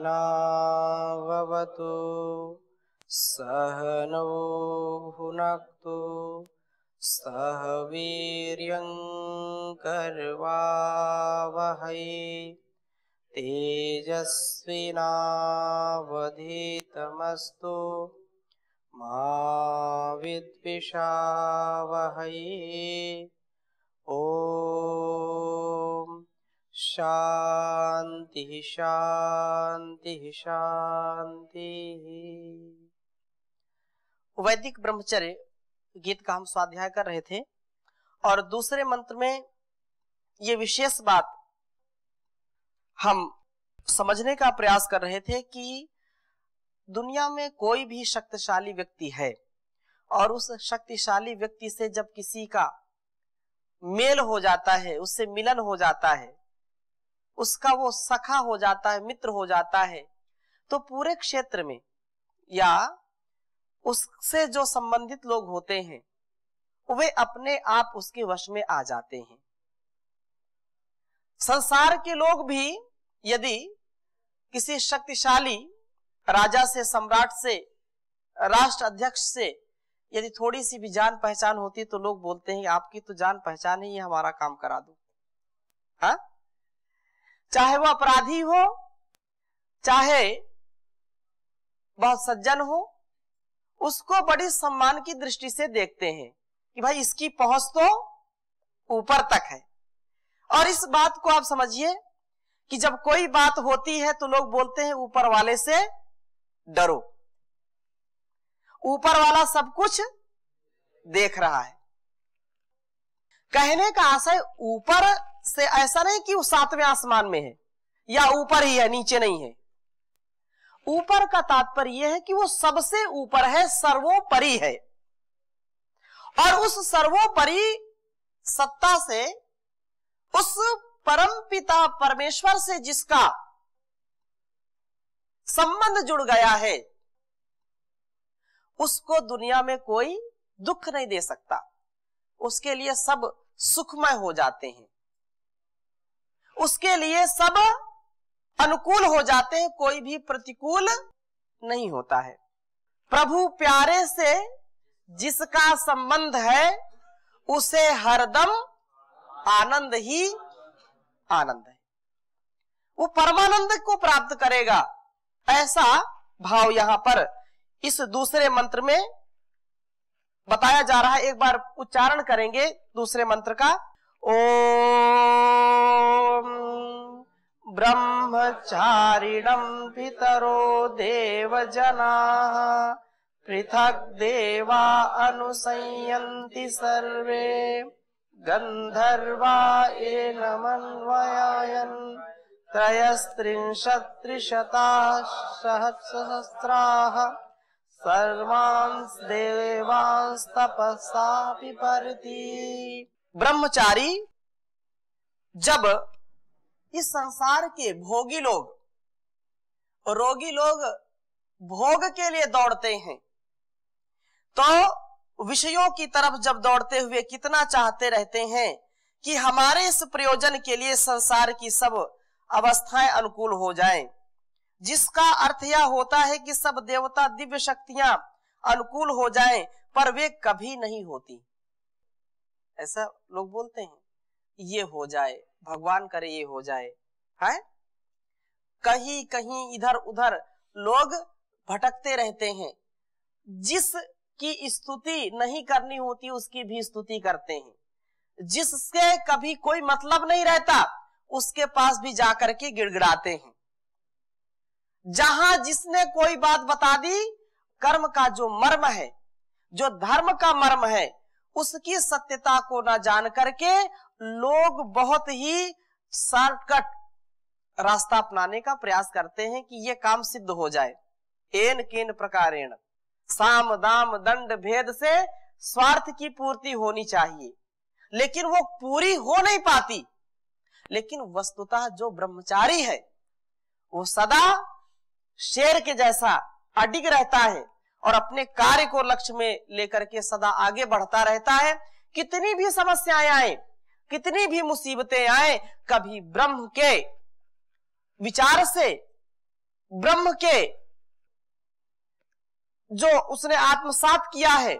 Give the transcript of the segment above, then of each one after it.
वतु सो भुनक्तु वीर्यं कर्वावहै तेजस्विनावधीतमस्तु मा विद्विषावहै ओ शांति शांति शांति वैदिक ब्रह्मचर्य गीत का हम स्वाध्याय कर रहे थे और दूसरे मंत्र में ये विशेष बात हम समझने का प्रयास कर रहे थे कि दुनिया में कोई भी शक्तिशाली व्यक्ति है और उस शक्तिशाली व्यक्ति से जब किसी का मेल हो जाता है उससे मिलन हो जाता है उसका वो सखा हो जाता है मित्र हो जाता है तो पूरे क्षेत्र में या उससे जो संबंधित लोग होते हैं वे अपने आप उसके वश में आ जाते हैं संसार के लोग भी यदि किसी शक्तिशाली राजा से सम्राट से राष्ट्र अध्यक्ष से यदि थोड़ी सी भी जान पहचान होती तो लोग बोलते हैं आपकी तो जान पहचान ही हमारा काम करा दो हा? चाहे वह अपराधी हो चाहे वह सज्जन हो उसको बड़ी सम्मान की दृष्टि से देखते हैं कि भाई इसकी पहुंच तो ऊपर तक है और इस बात को आप समझिए कि जब कोई बात होती है तो लोग बोलते हैं ऊपर वाले से डरो ऊपर वाला सब कुछ देख रहा है कहने का आशय ऊपर से ऐसा नहीं कि वो सातवें आसमान में है या ऊपर ही है नीचे नहीं है ऊपर का तात्पर्य यह है कि वो सबसे ऊपर है सर्वोपरि है और उस सर्वोपरि सत्ता से उस परम पिता परमेश्वर से जिसका संबंध जुड़ गया है उसको दुनिया में कोई दुख नहीं दे सकता उसके लिए सब सुखमय हो जाते हैं उसके लिए सब अनुकूल हो जाते हैं कोई भी प्रतिकूल नहीं होता है प्रभु प्यारे से जिसका संबंध है उसे हरदम आनंद ही आनंद है वो परमानंद को प्राप्त करेगा ऐसा भाव यहां पर इस दूसरे मंत्र में बताया जा रहा है एक बार उच्चारण करेंगे दूसरे मंत्र का ओ ब्रह्मचारिणं पितरो देवजनाः पृथक देवा अनुसंयन्ति सर्वे गंधर्वा गन्धर्वा एनमन्वयायन् त्रयस्त्रिंशत्त्रिशताः सहस्राः सर्वांस देवांस तपसा पिपरती ब्रह्मचारी जब इस संसार के भोगी लोग रोगी लोग भोग के लिए दौड़ते हैं तो विषयों की तरफ जब दौड़ते हुए कितना चाहते रहते हैं कि हमारे इस प्रयोजन के लिए संसार की सब अवस्थाएं अनुकूल हो जाएं जिसका अर्थ यह होता है कि सब देवता दिव्य शक्तियां अनुकूल हो जाएं पर वे कभी नहीं होती ऐसा लोग बोलते हैं ये हो जाए भगवान करे ये हो जाए है कहीं कहीं इधर उधर लोग भटकते रहते हैं जिस की स्तुति नहीं करनी होती उसकी भी स्तुति करते हैं जिससे कभी कोई मतलब नहीं रहता उसके पास भी जाकर के गिड़गिड़ाते हैं जहां जिसने कोई बात बता दी कर्म का जो मर्म है जो धर्म का मर्म है उसकी सत्यता को ना जान करके लोग बहुत ही शॉर्टकट रास्ता अपनाने का प्रयास करते हैं कि यह काम सिद्ध हो जाए एन केन प्रकार साम दाम दंड भेद से स्वार्थ की पूर्ति होनी चाहिए लेकिन वो पूरी हो नहीं पाती लेकिन वस्तुतः जो ब्रह्मचारी है वो सदा शेर के जैसा अडिग रहता है और अपने कार्य को लक्ष्य में लेकर के सदा आगे बढ़ता रहता है कितनी भी समस्याएं आए कितनी भी मुसीबतें आए कभी ब्रह्म के विचार से ब्रह्म के जो उसने आत्मसात किया है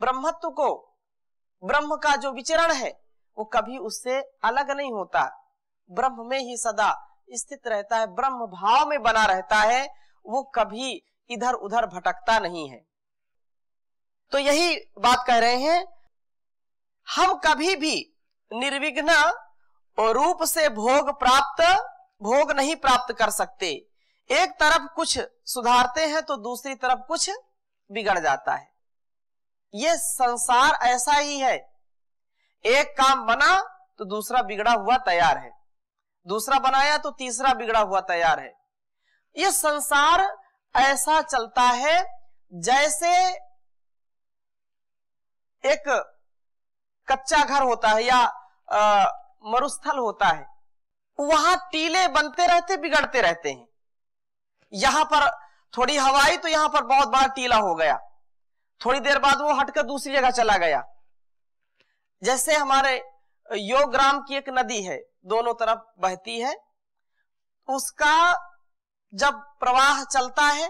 ब्रह्मत्व को ब्रह्म का जो विचरण है वो कभी उससे अलग नहीं होता ब्रह्म में ही सदा स्थित रहता है ब्रह्म भाव में बना रहता है वो कभी इधर उधर भटकता नहीं है तो यही बात कह रहे हैं हम कभी भी निर्विघ्न रूप से भोग प्राप्त भोग नहीं प्राप्त कर सकते एक तरफ कुछ सुधारते हैं तो दूसरी तरफ कुछ बिगड़ जाता है यह संसार ऐसा ही है एक काम बना तो दूसरा बिगड़ा हुआ तैयार है दूसरा बनाया तो तीसरा बिगड़ा हुआ तैयार है यह संसार ऐसा चलता है जैसे एक कच्चा घर होता है या मरुस्थल होता है वहां टीले बनते रहते बिगड़ते रहते हैं यहां पर थोड़ी हवाई तो यहां पर बहुत बड़ा टीला हो गया थोड़ी देर बाद वो हटकर दूसरी जगह चला गया जैसे हमारे ग्राम की एक नदी है दोनों तरफ बहती है उसका जब प्रवाह चलता है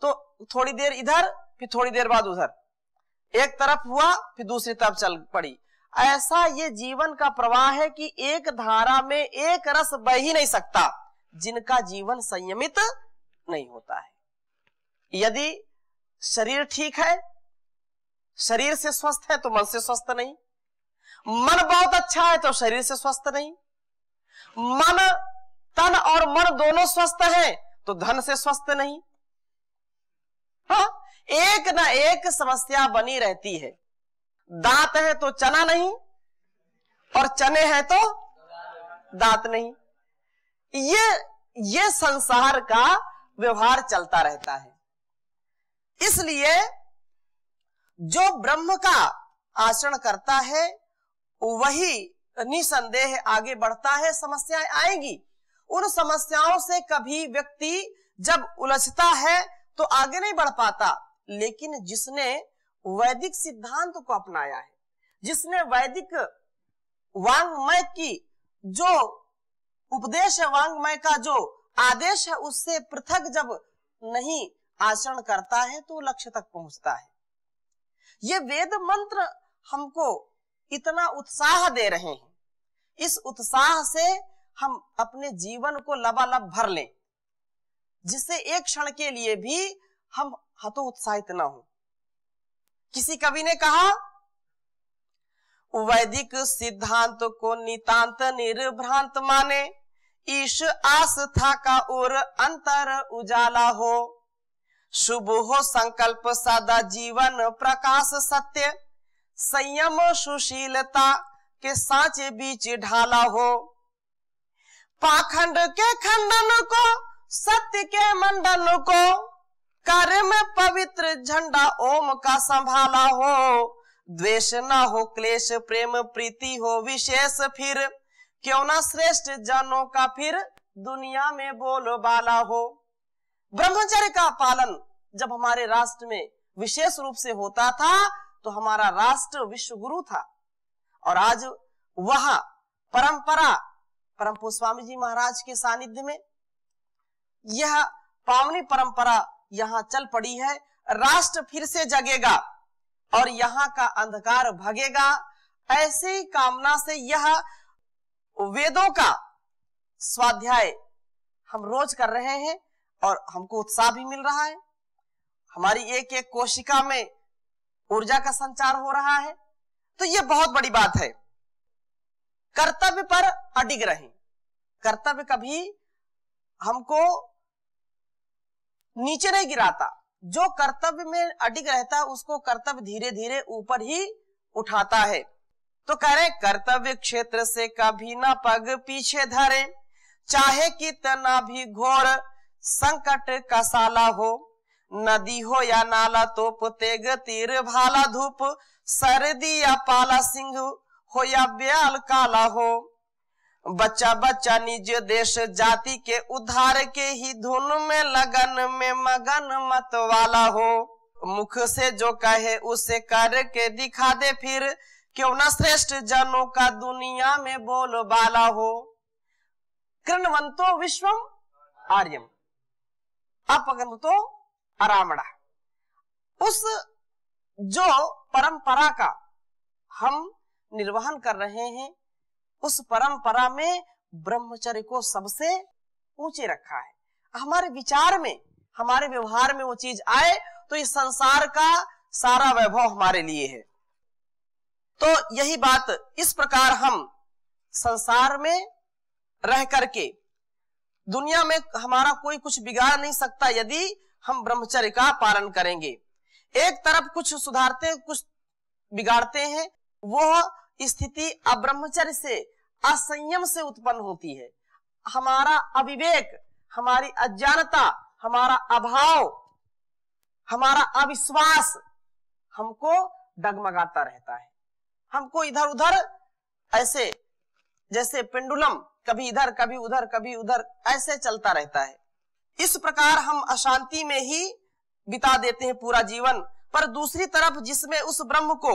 तो थोड़ी देर इधर फिर थोड़ी देर बाद उधर एक तरफ हुआ फिर दूसरी तरफ चल पड़ी ऐसा ये जीवन का प्रवाह है कि एक धारा में एक रस बह ही नहीं सकता जिनका जीवन संयमित नहीं होता है यदि शरीर ठीक है शरीर से स्वस्थ है तो मन से स्वस्थ नहीं मन बहुत अच्छा है तो शरीर से स्वस्थ नहीं मन तन और मन दोनों स्वस्थ है तो धन से स्वस्थ नहीं हाँ एक ना एक समस्या बनी रहती है दांत है तो चना नहीं और चने हैं तो दांत नहीं ये ये संसार का व्यवहार चलता रहता है इसलिए जो ब्रह्म का आचरण करता है वही निसंदेह आगे बढ़ता है समस्याएं आएंगी उन समस्याओं से कभी व्यक्ति जब उलझता है तो आगे नहीं बढ़ पाता लेकिन जिसने वैदिक सिद्धांत को अपनाया है जिसने वैदिक वांग्मय की जो उपदेश है वांग्मय का जो आदेश है उससे पृथक जब नहीं आचरण करता है तो लक्ष्य तक पहुंचता है ये वेद मंत्र हमको इतना उत्साह दे रहे हैं इस उत्साह से हम अपने जीवन को लबालब भर लें जिससे एक क्षण के लिए भी हम हतोत्साहित ना हो किसी कवि ने कहा वैदिक सिद्धांत को नितांत निर्भ्रांत माने ईश आस्था का और अंतर उजाला हो शुभ हो संकल्प सदा जीवन प्रकाश सत्य संयम सुशीलता के सांचे बीच ढाला हो पाखंड के खंडन को सत्य के मंडन को कर में पवित्र झंडा ओम का संभाला हो द्वेष ना हो क्लेश प्रेम प्रीति हो विशेष फिर क्यों ना श्रेष्ठ जनों का फिर दुनिया में बाला हो ब्रह्मचर्य का पालन जब हमारे राष्ट्र में विशेष रूप से होता था तो हमारा राष्ट्र विश्व गुरु था और आज वह परंपरा परम स्वामी जी महाराज के सानिध्य में यह पावनी परंपरा यहां चल पड़ी है राष्ट्र फिर से जगेगा और यहाँ का अंधकार भगेगा ऐसे कामना से यह वेदों का स्वाध्याय हम रोज कर रहे हैं और हमको उत्साह भी मिल रहा है हमारी एक एक कोशिका में ऊर्जा का संचार हो रहा है तो यह बहुत बड़ी बात है कर्तव्य पर अडिग रहे कर्तव्य कभी हमको नीचे नहीं गिराता जो कर्तव्य में अटिक रहता है उसको कर्तव्य धीरे धीरे ऊपर ही उठाता है तो कह रहे कर्तव्य क्षेत्र से कभी ना पग पीछे धरे चाहे कितना भी घोर संकट का साला हो नदी हो या नाला तो तेग तीर भाला धूप सर्दी या पाला सिंह हो या ब्याल काला हो बच्चा बच्चा निज देश जाति के उद्धार के ही धुन में लगन में मगन मत वाला हो मुख से जो कहे उसे करके दिखा दे फिर क्यों ना श्रेष्ठ जनों का दुनिया में बोल बाला हो कृणवंतो विश्वम आर्यम अपगंतो अरामड़ा उस जो परंपरा का हम निर्वहन कर रहे हैं उस परंपरा में ब्रह्मचर्य को सबसे ऊंचे रखा है हमारे विचार में हमारे व्यवहार में वो चीज आए तो इस संसार का सारा वैभव हमारे लिए है तो यही बात इस प्रकार हम संसार में रह करके दुनिया में हमारा कोई कुछ बिगाड़ नहीं सकता यदि हम ब्रह्मचर्य का पालन करेंगे एक तरफ कुछ सुधारते कुछ बिगाड़ते हैं वो स्थिति अब्रह्मचर्य से असंयम से उत्पन्न होती है हमारा अविवेक हमारी अज्ञानता हमारा अभाव हमारा अविश्वास हमको डगमगाता रहता है हमको इधर उधर ऐसे जैसे पेंडुलम कभी इधर कभी उधर कभी उधर ऐसे चलता रहता है इस प्रकार हम अशांति में ही बिता देते हैं पूरा जीवन पर दूसरी तरफ जिसमें उस ब्रह्म को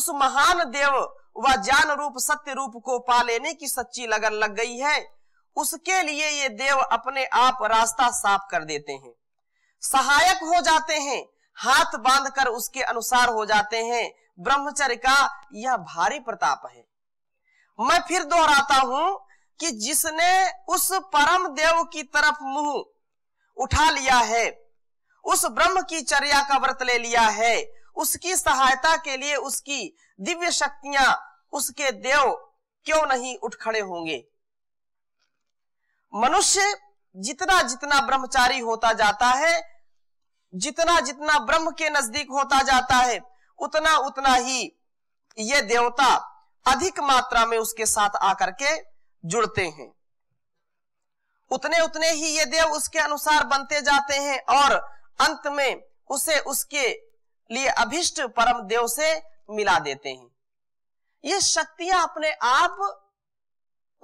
उस महान देव वह ज्ञान रूप सत्य रूप को पा लेने की सच्ची लगन लग गई है उसके लिए ये देव अपने आप रास्ता साफ कर देते हैं सहायक हो जाते हैं हाथ बांधकर उसके अनुसार हो जाते हैं ब्रह्मचर्य का यह भारी प्रताप है मैं फिर दोहराता हूं कि जिसने उस परम देव की तरफ मुंह उठा लिया है उस ब्रह्म की चर्या का व्रत ले लिया है उसकी सहायता के लिए उसकी दिव्य शक्तियां उसके देव क्यों नहीं उठ खड़े होंगे मनुष्य जितना जितना ब्रह्मचारी होता जाता है जितना जितना ब्रह्म के नजदीक होता जाता है उतना उतना ही ये देवता अधिक मात्रा में उसके साथ आकर के जुड़ते हैं उतने उतने ही ये देव उसके अनुसार बनते जाते हैं और अंत में उसे उसके लिए अभिष्ट परम देव से मिला देते हैं ये शक्तियां अपने आप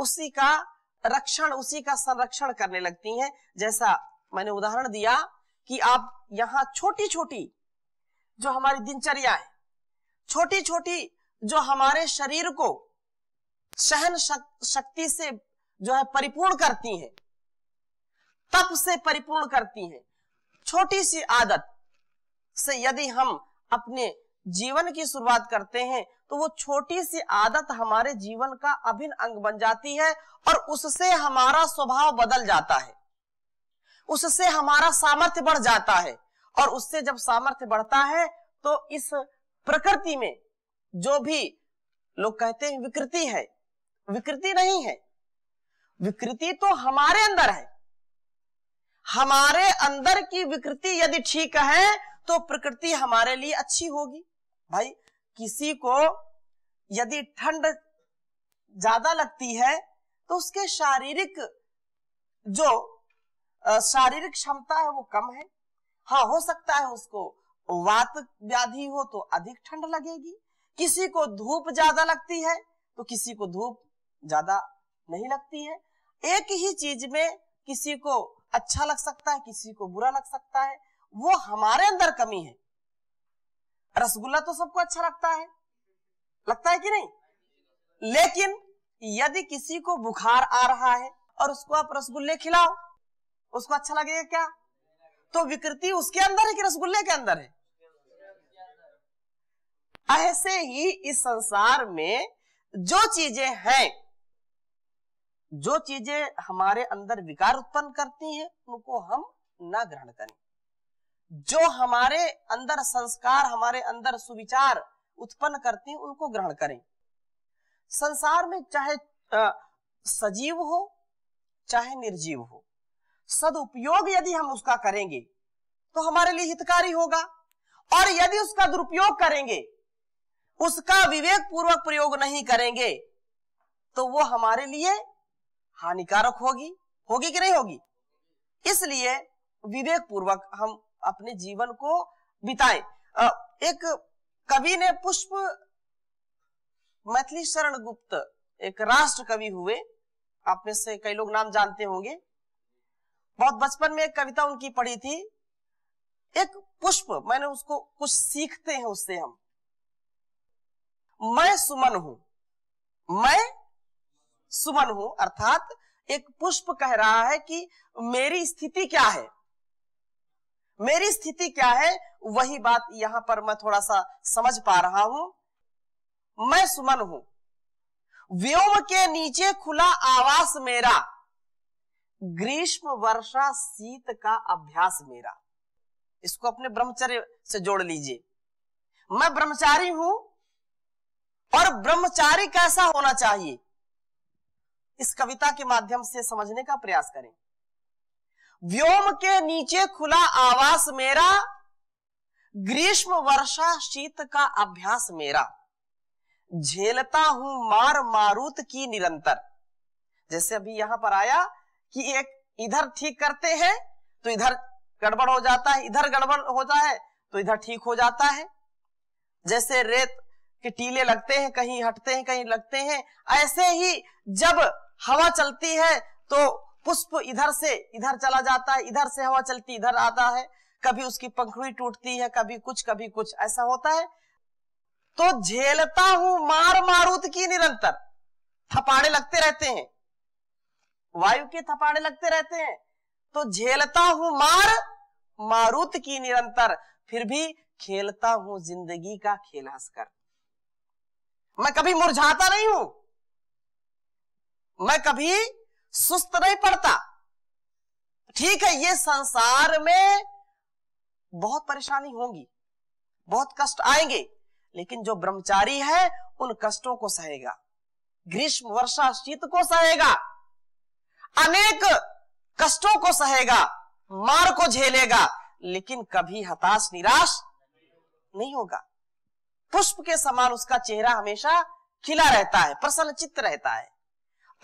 उसी का रक्षण उसी का संरक्षण करने लगती हैं जैसा मैंने उदाहरण दिया कि आप यहां छोटी छोटी जो हमारी दिनचर्या है छोटी छोटी जो हमारे शरीर को सहन शक, शक्ति से जो है परिपूर्ण करती हैं तप से परिपूर्ण करती हैं छोटी सी आदत से यदि हम अपने जीवन की शुरुआत करते हैं तो वो छोटी सी आदत हमारे जीवन का अभिन्न अंग बन जाती है और उससे हमारा स्वभाव बदल जाता है उससे हमारा सामर्थ्य बढ़ जाता है और उससे जब सामर्थ्य बढ़ता है तो इस प्रकृति में जो भी लोग कहते हैं विकृति है विकृति नहीं है विकृति तो हमारे अंदर है हमारे अंदर की विकृति यदि ठीक है तो प्रकृति हमारे लिए अच्छी होगी भाई किसी को यदि ठंड ज्यादा लगती है तो उसके शारीरिक जो शारीरिक क्षमता है वो कम है हाँ हो सकता है उसको वात व्याधि हो तो अधिक ठंड लगेगी किसी को धूप ज्यादा लगती है तो किसी को धूप ज्यादा नहीं लगती है एक ही चीज में किसी को अच्छा लग सकता है किसी को बुरा लग सकता है वो हमारे अंदर कमी है रसगुल्ला तो सबको अच्छा लगता है लगता है कि नहीं लेकिन यदि किसी को बुखार आ रहा है और उसको आप रसगुल्ले खिलाओ उसको अच्छा लगेगा क्या तो विकृति उसके अंदर है कि रसगुल्ले के अंदर है ऐसे ही इस संसार में जो चीजें हैं जो चीजें हमारे अंदर विकार उत्पन्न करती हैं उनको हम ना ग्रहण करें जो हमारे अंदर संस्कार हमारे अंदर सुविचार उत्पन्न करते हैं उनको ग्रहण करें संसार में चाहे सजीव हो चाहे निर्जीव हो सदुपयोग यदि हम उसका करेंगे तो हमारे लिए हितकारी होगा और यदि उसका दुरुपयोग करेंगे उसका विवेक पूर्वक प्रयोग नहीं करेंगे तो वो हमारे लिए हानिकारक होगी होगी कि नहीं होगी इसलिए विवेक पूर्वक हम अपने जीवन को बिताए एक कवि ने पुष्प मैथिली शरण गुप्त एक राष्ट्र कवि हुए आप में से कई लोग नाम जानते होंगे बहुत बचपन में एक कविता उनकी पढ़ी थी एक पुष्प मैंने उसको कुछ सीखते हैं उससे हम मैं सुमन हूं मैं सुमन हूं अर्थात एक पुष्प कह रहा है कि मेरी स्थिति क्या है मेरी स्थिति क्या है वही बात यहां पर मैं थोड़ा सा समझ पा रहा हूं मैं सुमन हूं व्योम के नीचे खुला आवास मेरा ग्रीष्म वर्षा शीत का अभ्यास मेरा इसको अपने ब्रह्मचर्य से जोड़ लीजिए मैं ब्रह्मचारी हूं और ब्रह्मचारी कैसा होना चाहिए इस कविता के माध्यम से समझने का प्रयास करें व्योम के नीचे खुला आवास मेरा ग्रीष्म वर्षा शीत का अभ्यास मेरा झेलता हूं मार मारूत की निरंतर जैसे अभी यहां पर आया कि एक इधर ठीक करते हैं तो इधर गड़बड़ हो जाता है इधर गड़बड़ होता है तो इधर ठीक हो जाता है जैसे रेत के टीले लगते हैं कहीं हटते हैं कहीं लगते हैं ऐसे ही जब हवा चलती है तो पुष्प इधर से इधर चला जाता है इधर से हवा चलती इधर आता है कभी उसकी पंखुड़ी टूटती है कभी कुछ कभी कुछ ऐसा होता है तो झेलता हूं मार मारूत की निरंतर थपाड़े लगते रहते हैं वायु के थपाड़े लगते रहते हैं तो झेलता हूं मार मारूत की निरंतर फिर भी खेलता हूं जिंदगी का खेल हंसकर मैं कभी मुरझाता नहीं हूं मैं कभी सुस्त नहीं पड़ता ठीक है ये संसार में बहुत परेशानी होगी बहुत कष्ट आएंगे लेकिन जो ब्रह्मचारी है उन कष्टों को सहेगा ग्रीष्म वर्षा शीत को सहेगा अनेक कष्टों को सहेगा मार को झेलेगा लेकिन कभी हताश निराश नहीं होगा पुष्प के समान उसका चेहरा हमेशा खिला रहता है प्रसन्नचित्त रहता है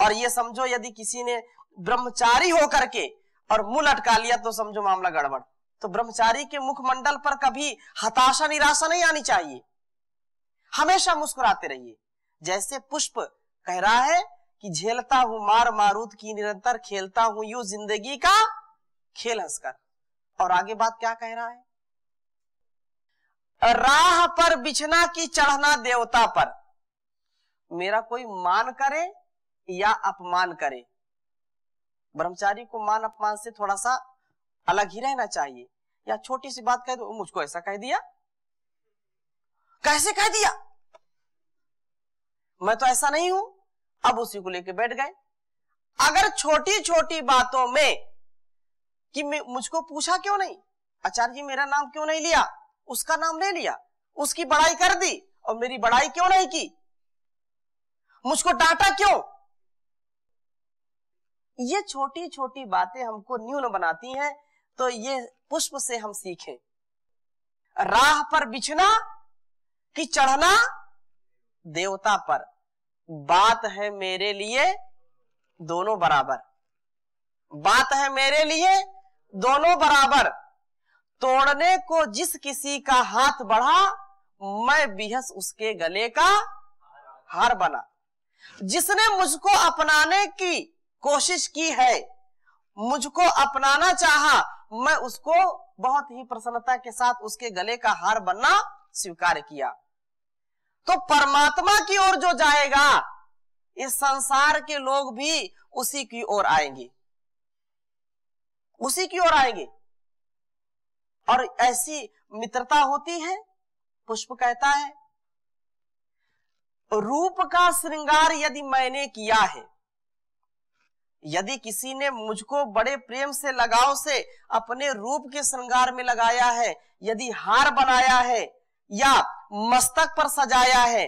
और ये समझो यदि किसी ने ब्रह्मचारी होकर के और मुंह लटका लिया तो समझो मामला गड़बड़ तो ब्रह्मचारी के मुखमंडल पर कभी हताशा निराशा नहीं आनी चाहिए हमेशा मुस्कुराते रहिए जैसे पुष्प कह रहा है कि झेलता हूं मार मारूद की निरंतर खेलता हूं यू जिंदगी का खेल हंसकर और आगे बात क्या कह रहा है राह पर बिछना की चढ़ना देवता पर मेरा कोई मान करे या अपमान करे ब्रह्मचारी को मान अपमान से थोड़ा सा अलग ही रहना चाहिए या छोटी सी बात कह दो मुझको ऐसा कह दिया कैसे कह दिया मैं तो ऐसा नहीं हूं अब उसी को लेकर बैठ गए अगर छोटी छोटी बातों में कि मुझको पूछा क्यों नहीं आचार्य जी मेरा नाम क्यों नहीं लिया उसका नाम ले लिया उसकी बड़ाई कर दी और मेरी बड़ाई क्यों नहीं की मुझको डांटा क्यों ये छोटी छोटी बातें हमको न्यून बनाती हैं तो ये पुष्प से हम सीखें राह पर बिछना कि चढ़ना देवता पर बात है मेरे लिए दोनों बराबर बात है मेरे लिए दोनों बराबर तोड़ने को जिस किसी का हाथ बढ़ा मैं बिहस उसके गले का हार बना जिसने मुझको अपनाने की कोशिश की है मुझको अपनाना चाहा मैं उसको बहुत ही प्रसन्नता के साथ उसके गले का हार बनना स्वीकार किया तो परमात्मा की ओर जो जाएगा इस संसार के लोग भी उसी की ओर आएंगे उसी की ओर आएंगे और ऐसी मित्रता होती है पुष्प कहता है रूप का श्रृंगार यदि मैंने किया है यदि किसी ने मुझको बड़े प्रेम से लगाव से अपने रूप के श्रृंगार में लगाया है यदि हार बनाया है या मस्तक पर सजाया है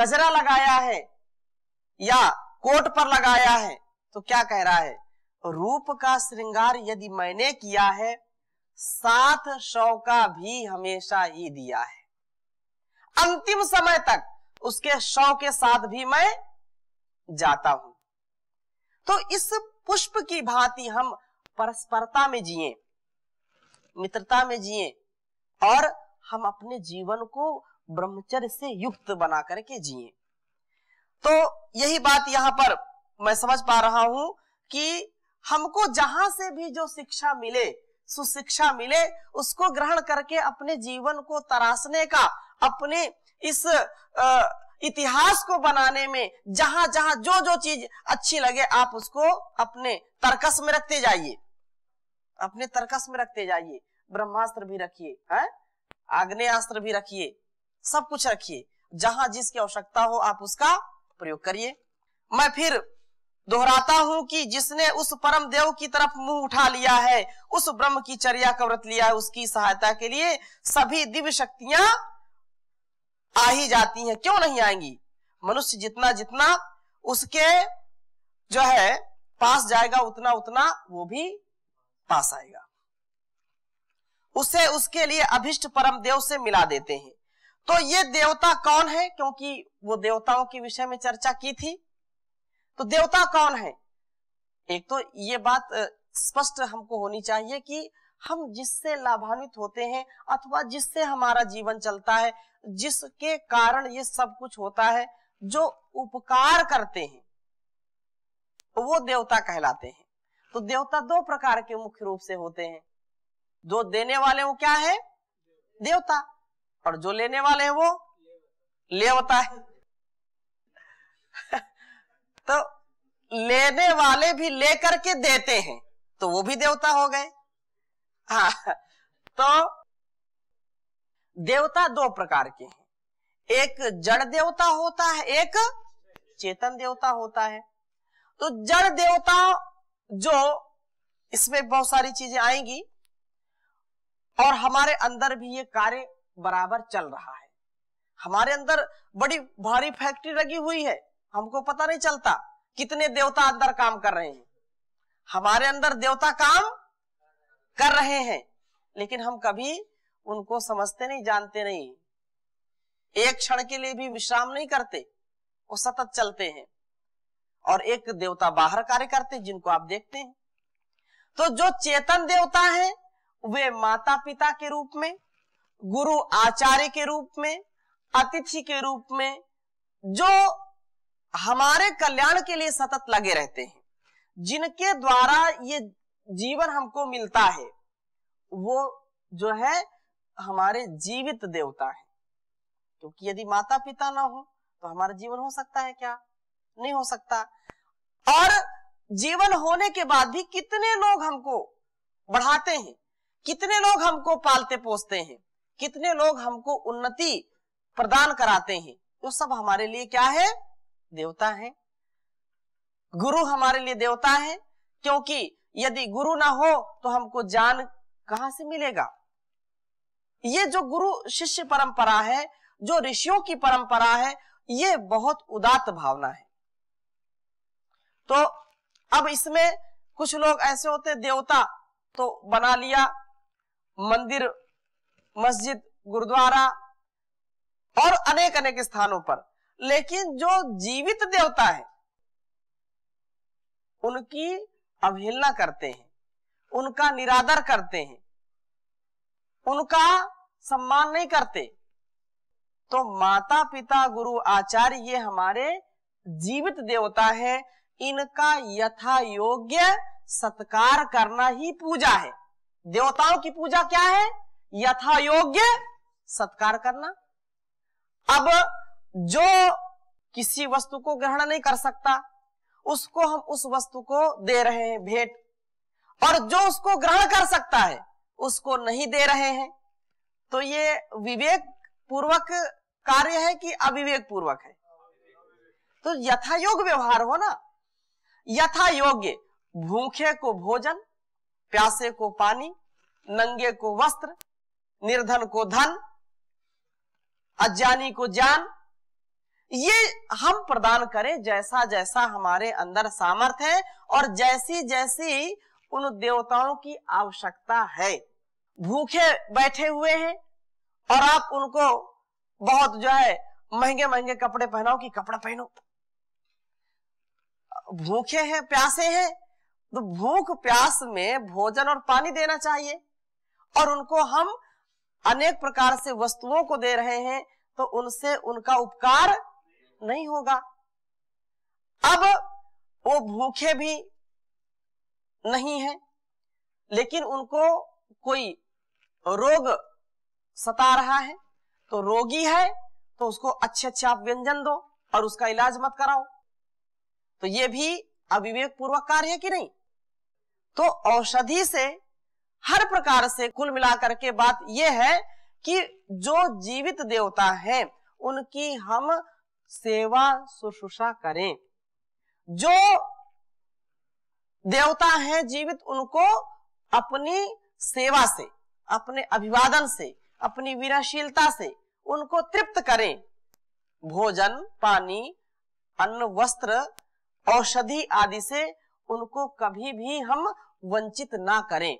गजरा लगाया है या कोट पर लगाया है तो क्या कह रहा है रूप का श्रृंगार यदि मैंने किया है सात सौ का भी हमेशा ही दिया है अंतिम समय तक उसके शव के साथ भी मैं जाता हूं तो इस पुष्प की भांति हम परस्परता में जिए मित्रता में जिए और हम अपने जीवन को ब्रह्मचर्य से युक्त बना करके जिए तो यही बात यहां पर मैं समझ पा रहा हूं कि हमको जहां से भी जो शिक्षा मिले सुशिक्षा मिले उसको ग्रहण करके अपने जीवन को तराशने का अपने इस इतिहास को बनाने में जहां जहां जो जो चीज अच्छी लगे आप उसको अपने तर्कस में रखते जाइए अपने तर्कस में रखते जाइए ब्रह्मास्त्र भी रखिए है आग्नेस्त्र भी रखिए सब कुछ रखिए जहां जिसकी आवश्यकता हो आप उसका प्रयोग करिए मैं फिर दोहराता हूं कि जिसने उस परम देव की तरफ मुंह उठा लिया है उस ब्रह्म की चर्या का व्रत लिया है उसकी सहायता के लिए सभी दिव्य शक्तियां आ ही जाती हैं क्यों नहीं आएंगी मनुष्य जितना जितना उसके जो है पास जाएगा उतना उतना वो भी पास आएगा उसे उसके लिए अभिष्ट परम देव से मिला देते हैं तो ये देवता कौन है क्योंकि वो देवताओं के विषय में चर्चा की थी तो देवता कौन है एक तो ये बात स्पष्ट हमको होनी चाहिए कि हम जिससे लाभान्वित होते हैं अथवा जिससे हमारा जीवन चलता है जिसके कारण ये सब कुछ होता है जो उपकार करते हैं वो देवता कहलाते हैं तो देवता दो प्रकार के मुख्य रूप से होते हैं जो देने वाले वो क्या है देवता और जो लेने वाले हैं वो लेवता है तो लेने वाले भी लेकर के देते हैं तो वो भी देवता हो गए हाँ तो देवता दो प्रकार के हैं एक जड़ देवता होता है एक चेतन देवता होता है तो जड़ देवता जो इसमें बहुत सारी चीजें आएंगी और हमारे अंदर भी ये कार्य बराबर चल रहा है हमारे अंदर बड़ी भारी फैक्ट्री लगी हुई है हमको पता नहीं चलता कितने देवता अंदर काम कर रहे हैं हमारे अंदर देवता काम कर रहे हैं लेकिन हम कभी उनको समझते नहीं जानते नहीं एक क्षण के लिए भी विश्राम नहीं करते वो सतत चलते हैं और एक देवता बाहर कार्य करते हैं जिनको आप देखते हैं तो जो चेतन देवता है वे माता पिता के रूप में गुरु आचार्य के रूप में अतिथि के रूप में जो हमारे कल्याण के लिए सतत लगे रहते हैं जिनके द्वारा ये जीवन हमको मिलता है वो जो है हमारे जीवित देवता हैं क्योंकि यदि माता पिता ना हो तो हमारा जीवन हो सकता है क्या नहीं हो सकता और जीवन होने के बाद भी कितने लोग हमको बढ़ाते हैं कितने लोग हमको पालते पोसते हैं कितने लोग हमको उन्नति प्रदान कराते हैं वो सब हमारे लिए क्या है देवता है गुरु हमारे लिए देवता है क्योंकि यदि गुरु ना हो तो हमको जान कहां से मिलेगा ये जो गुरु शिष्य परंपरा है जो ऋषियों की परंपरा है ये बहुत उदात भावना है तो अब इसमें कुछ लोग ऐसे होते देवता तो बना लिया मंदिर मस्जिद गुरुद्वारा और अनेक अनेक स्थानों पर लेकिन जो जीवित देवता है उनकी अवहेलना करते हैं उनका निरादर करते हैं उनका सम्मान नहीं करते तो माता पिता गुरु आचार्य ये हमारे जीवित देवता है इनका यथा योग्य सत्कार करना ही पूजा है देवताओं की पूजा क्या है यथा योग्य सत्कार करना अब जो किसी वस्तु को ग्रहण नहीं कर सकता उसको हम उस वस्तु को दे रहे हैं भेंट और जो उसको ग्रहण कर सकता है उसको नहीं दे रहे हैं तो ये विवेक पूर्वक कार्य है कि अविवेक पूर्वक है तो यथा योग व्यवहार हो ना यथा योग्य भूखे को भोजन प्यासे को पानी नंगे को वस्त्र निर्धन को धन अज्ञानी को ज्ञान ये हम प्रदान करें जैसा जैसा हमारे अंदर सामर्थ्य है और जैसी जैसी उन देवताओं की आवश्यकता है भूखे बैठे हुए हैं और आप उनको बहुत जो है महंगे महंगे कपड़े पहनाओ कि कपड़ा पहनो भूखे हैं प्यासे हैं तो भूख प्यास में भोजन और पानी देना चाहिए और उनको हम अनेक प्रकार से वस्तुओं को दे रहे हैं तो उनसे उनका उपकार नहीं होगा अब वो भूखे भी नहीं है लेकिन उनको कोई रोग सता रहा है तो रोगी है तो उसको अच्छे अच्छे आप व्यंजन दो और उसका इलाज मत कराओ तो ये भी अविवेक पूर्वक कार्य है कि नहीं तो औषधि से हर प्रकार से कुल मिलाकर के बात यह है कि जो जीवित देवता है उनकी हम सेवा शुश्रूषा करें जो देवता है जीवित उनको अपनी सेवा से अपने अभिवादन से अपनी विनशीलता से उनको तृप्त करें भोजन पानी अन्न वस्त्र औषधि आदि से उनको कभी भी हम वंचित ना करें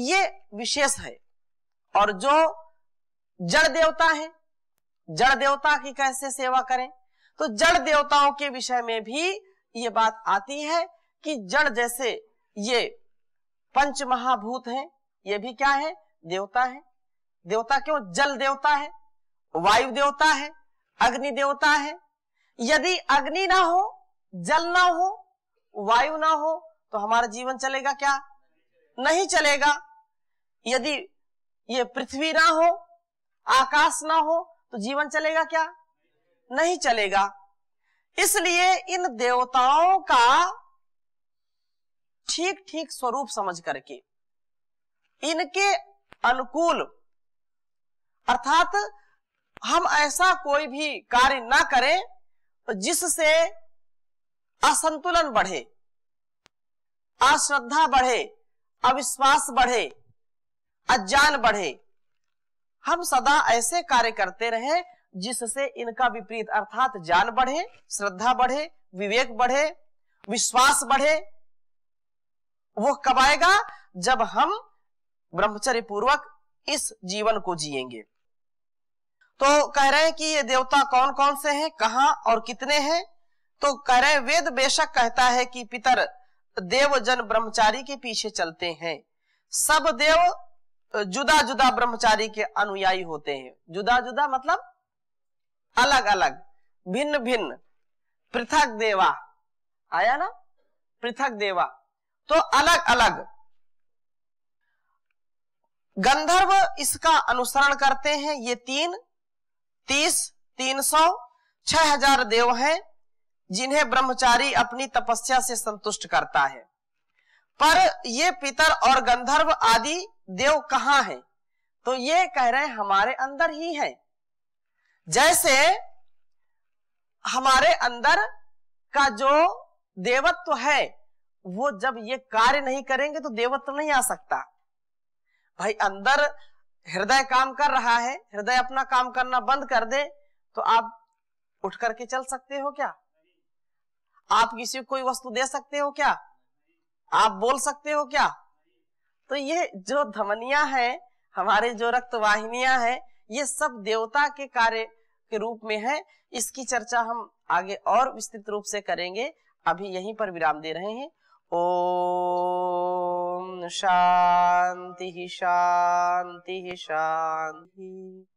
ये विशेष है और जो जड़ देवता है जड़ देवता की कैसे सेवा करें तो जड़ देवताओं के विषय में भी ये बात आती है कि जड़ जैसे ये पंच महाभूत हैं ये भी क्या है देवता है देवता क्यों जल देवता है वायु देवता है अग्नि देवता है यदि अग्नि ना हो जल ना हो वायु ना हो तो हमारा जीवन चलेगा क्या नहीं चलेगा यदि ये पृथ्वी ना हो आकाश ना हो तो जीवन चलेगा क्या नहीं चलेगा इसलिए इन देवताओं का ठीक ठीक स्वरूप समझ करके इनके अनुकूल अर्थात हम ऐसा कोई भी कार्य ना करें जिससे असंतुलन बढ़े अश्रद्धा बढ़े अविश्वास बढ़े अज्ञान बढ़े हम सदा ऐसे कार्य करते रहे जिससे इनका विपरीत अर्थात ज्ञान बढ़े श्रद्धा बढ़े विवेक बढ़े विश्वास बढ़े वो कब आएगा जब हम ब्रह्मचर्य पूर्वक इस जीवन को जिएंगे तो कह रहे हैं कि ये देवता कौन कौन से हैं कहा और कितने हैं तो कह रहे वेद बेशक कहता है कि पितर देव जन ब्रह्मचारी के पीछे चलते हैं सब देव जुदा जुदा ब्रह्मचारी के अनुयायी होते हैं जुदा जुदा मतलब अलग अलग भिन्न भिन्न पृथक देवा आया ना पृथक देवा तो अलग अलग गंधर्व इसका अनुसरण करते हैं ये तीन तीस तीन सौ छह हजार देव हैं जिन्हें ब्रह्मचारी अपनी तपस्या से संतुष्ट करता है पर ये पितर और गंधर्व आदि देव कहाँ हैं? तो ये कह रहे हैं हमारे अंदर ही है जैसे हमारे अंदर का जो देवत्व है वो जब ये कार्य नहीं करेंगे तो देवत्व नहीं आ सकता भाई अंदर हृदय काम कर रहा है हृदय अपना काम करना बंद कर दे तो आप उठ करके चल सकते हो क्या आप किसी को कोई वस्तु दे सकते हो क्या आप बोल सकते हो क्या तो ये जो धमनिया है हमारे जो रक्त वाहिनिया है ये सब देवता के कार्य के रूप में है इसकी चर्चा हम आगे और विस्तृत रूप से करेंगे अभी यहीं पर विराम दे रहे हैं ॐ शान्तिः शांति शान्तिः